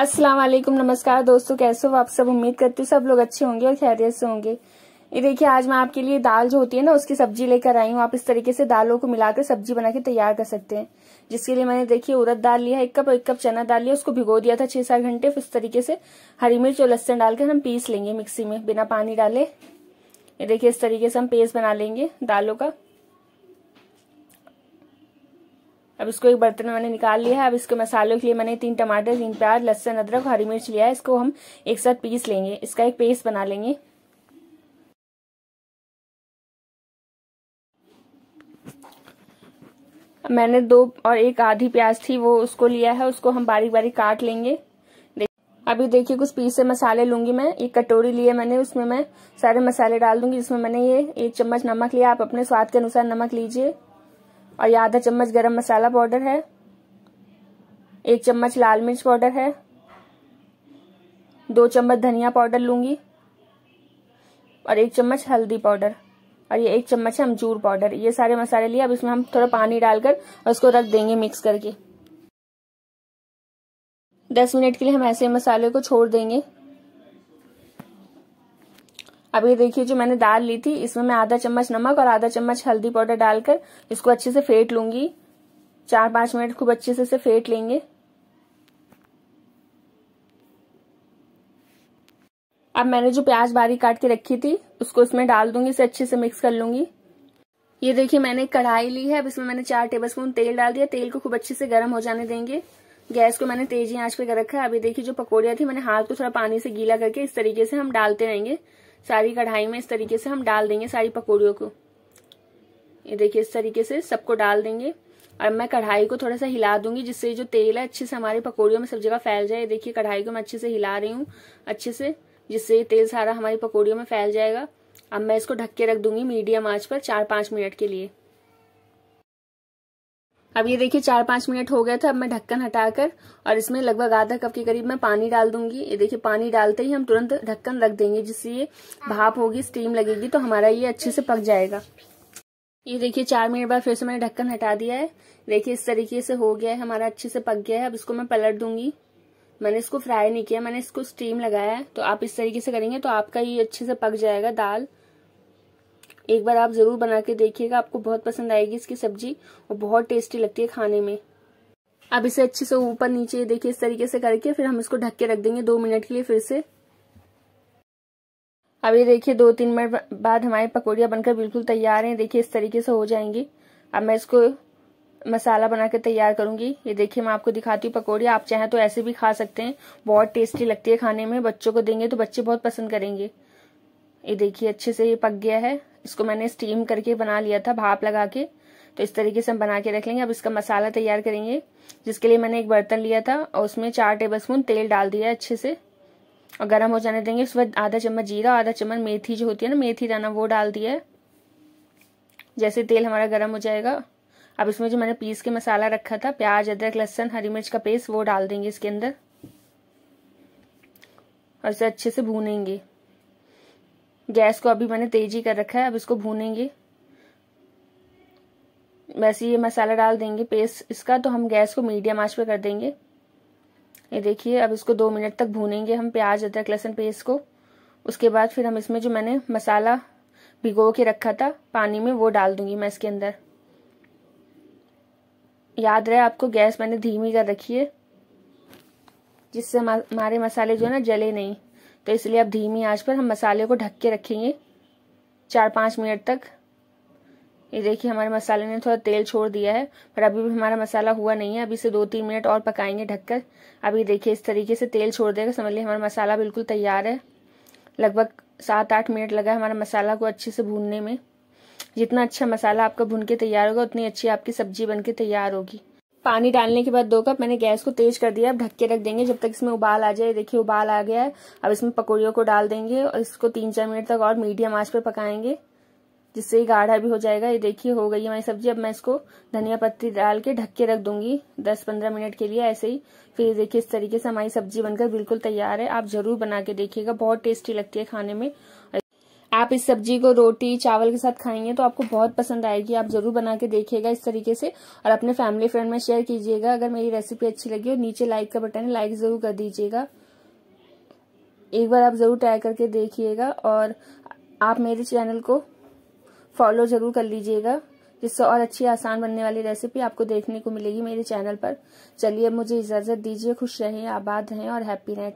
अस्सलाम वालेकुम नमस्कार दोस्तों कैसे हो आप सब उम्मीद करती हूँ सब लोग अच्छे होंगे और खैरियत से होंगे ये देखिए आज मैं आपके लिए दाल जो होती है ना उसकी सब्जी लेकर आई हूँ आप इस तरीके से दालों को मिलाकर सब्जी बना के तैयार कर सकते हैं जिसके लिए मैंने देखिए उड़द दाल लिया एक कप और एक कप चना डाल लिया उसको भिगो दिया था छह सात घंटे फिर इस तरीके से हरी मिर्च और लहसन डालकर हम पीस लेंगे मिक्सी में बिना पानी डाले ये देखिए इस तरीके से हम पेस्ट बना लेंगे दालों का अब इसको एक बर्तन में मैंने निकाल लिया है अब इसको मसालों के लिए मैंने तीन टमाटर तीन प्याज लहसन अदरक हरी मिर्च लिया है इसको हम एक साथ पीस लेंगे इसका एक पेस्ट बना लेंगे मैंने दो और एक आधी प्याज थी वो उसको लिया है उसको हम बारीक बारीक काट लेंगे अभी देखिए कुछ पीसे मसाले लूंगी मैं एक कटोरी लिए मैंने उसमें मैं सारे मसाले डाल दूंगी जिसमें मैंने ये एक चम्मच नमक लिया आप अपने स्वाद के अनुसार नमक लीजिए और यह आधा चम्मच गरम मसाला पाउडर है एक चम्मच लाल मिर्च पाउडर है दो चम्मच धनिया पाउडर लूंगी और एक चम्मच हल्दी पाउडर और ये एक चम्मच है अमचूर पाउडर ये सारे मसाले लिए अब इसमें हम थोड़ा पानी डालकर और उसको रख देंगे मिक्स करके दस मिनट के लिए हम ऐसे मसाले को छोड़ देंगे अब ये देखिए जो मैंने दाल ली थी इसमें मैं आधा चम्मच नमक और आधा चम्मच हल्दी पाउडर डालकर इसको अच्छे से फेंट लूंगी चार पांच मिनट खूब अच्छे से इसे फेंट लेंगे अब मैंने जो प्याज बारीक काट के रखी थी उसको इसमें डाल दूंगी इसे अच्छे से मिक्स कर लूंगी ये देखिए मैंने कढ़ाई ली है अब इसमें मैंने चार टेबलस्पून तेल डाल दिया तेल को खूब अच्छे से गर्म हो जाने देंगे गैस को मैंने तेजी आंच पे कर रखा है अभी देखिए जो पकौड़िया थी मैंने हाथ को थोड़ा पानी से गीला करके इस तरीके से हम डालते रहेंगे सारी कढ़ाई में इस तरीके से हम डाल देंगे सारी पकौड़ियों को ये देखिए इस तरीके से सबको डाल देंगे और मैं कढ़ाई को थोड़ा सा हिला दूंगी जिससे जो तेल है अच्छे से हमारे पकौड़ियों में सब जगह फैल जाए देखिए कढ़ाई को मैं अच्छे से हिला रही हूँ अच्छे से जिससे ये तेल सारा हमारी पकौड़ियों में फैल जाएगा अब मैं इसको ढक के रख दूंगी मीडियम आंच पर चार पांच मिनट के लिए अब ये देखिए चार पांच मिनट हो गया था अब मैं ढक्कन हटाकर और इसमें लगभग आधा कप के करीब मैं पानी डाल दूंगी ये देखिए पानी डालते ही हम तुरंत ढक्कन रख देंगे जिससे ये भाप होगी स्टीम लगेगी तो हमारा ये अच्छे से पक जाएगा ये देखिए चार मिनट बाद फिर से मैंने ढक्कन हटा दिया है देखिए इस तरीके से हो गया है हमारा अच्छे से पक गया है अब इसको मैं पलट दूंगी मैंने इसको फ्राई नहीं किया मैंने इसको स्टीम लगाया है तो आप इस तरीके से करेंगे तो आपका ये अच्छे से पक जाएगा दाल एक बार आप ज़रूर बना के देखिएगा आपको बहुत पसंद आएगी इसकी सब्जी और बहुत टेस्टी लगती है खाने में अब इसे अच्छे से ऊपर नीचे देखिए इस तरीके से करके फिर हम इसको ढक के रख देंगे दो मिनट के लिए फिर से अब ये देखिए दो तीन मिनट बाद हमारे पकौड़िया बनकर बिल्कुल तैयार हैं देखिए इस तरीके से हो जाएंगी अब मैं इसको मसाला बना के तैयार करूंगी ये देखिए मैं आपको दिखाती हूँ पकौड़िया आप चाहें तो ऐसे भी खा सकते हैं बहुत टेस्टी लगती है खाने में बच्चों को देंगे तो बच्चे बहुत पसंद करेंगे ये देखिए अच्छे से ये पक गया है इसको मैंने स्टीम करके बना लिया था भाप लगा के तो इस तरीके से हम बना के रख लेंगे अब इसका मसाला तैयार करेंगे जिसके लिए मैंने एक बर्तन लिया था और उसमें चार टेबल स्पून तेल डाल दिया अच्छे से और गर्म हो जाने देंगे उसमें आधा चम्मच जीरा आधा चम्मच मेथी जो होती है ना मेथी दाना वो डाल दिया है जैसे तेल हमारा गर्म हो जाएगा अब इसमें जो मैंने पीस के मसाला रखा था प्याज अदरक लहसन हरी मिर्च का पेस्ट वो डाल देंगे इसके अंदर और इसे अच्छे से भूनेंगे गैस को अभी मैंने तेजी कर रखा है अब इसको भूनेंगे वैसे ये मसाला डाल देंगे पेस्ट इसका तो हम गैस को मीडियम आंच पे कर देंगे ये देखिए अब इसको दो मिनट तक भूनेंगे हम प्याज अदरक लहसुन पेस्ट को उसके बाद फिर हम इसमें जो मैंने मसाला भिगो के रखा था पानी में वो डाल दूंगी मैं इसके अंदर याद रहे आपको गैस मैंने धीमी कर रखी है जिससे हमारे मसाले जो है ना जले नहीं तो इसलिए अब धीमी आंच पर हम मसाले को ढक के रखेंगे चार पाँच मिनट तक ये देखिए हमारे मसाले ने थोड़ा तेल छोड़ दिया है पर अभी भी हमारा मसाला हुआ नहीं है अभी से दो तीन मिनट और पकाएंगे ढककर अभी देखिए इस तरीके से तेल छोड़ देगा समझ लीजिए हमारा मसाला बिल्कुल तैयार है लगभग सात आठ मिनट लगा हमारा मसाला को अच्छे से भूनने में जितना अच्छा मसाला आपका भून के तैयार होगा उतनी अच्छी आपकी सब्जी बन तैयार होगी पानी डालने के बाद दो कप मैंने गैस को तेज कर दिया अब ढक के रख देंगे जब तक इसमें उबाल आ जाए देखिए उबाल आ गया है अब इसमें पकौड़ियों को डाल देंगे और इसको तीन चार मिनट तक और मीडियम आंच पर पकाएंगे जिससे ये गाढ़ा भी हो जाएगा ये देखिए हो गई हमारी सब्जी अब मैं इसको धनिया पत्ती डाल के ढक के रख दूंगी दस पंद्रह मिनट के लिए ऐसे ही फिर देखिए इस तरीके से हमारी सब्जी बनकर बिल्कुल तैयार है आप जरूर बना के देखिएगा बहुत टेस्टी लगती है खाने में आप इस सब्जी को रोटी चावल के साथ खाएंगे तो आपको बहुत पसंद आएगी आप जरूर बना के देखिएगा इस तरीके से और अपने फैमिली फ्रेंड में शेयर कीजिएगा अगर मेरी रेसिपी अच्छी लगी हो नीचे लाइक का बटन है लाइक जरूर कर दीजिएगा एक बार आप जरूर ट्राई करके देखिएगा और आप मेरे चैनल को फॉलो जरूर कर लीजिएगा जिससे और अच्छी आसान बनने वाली रेसिपी आपको देखने को मिलेगी मेरे चैनल पर चलिए मुझे इजाजत दीजिए खुश रहें आबाद रहें और हैप्पी रहें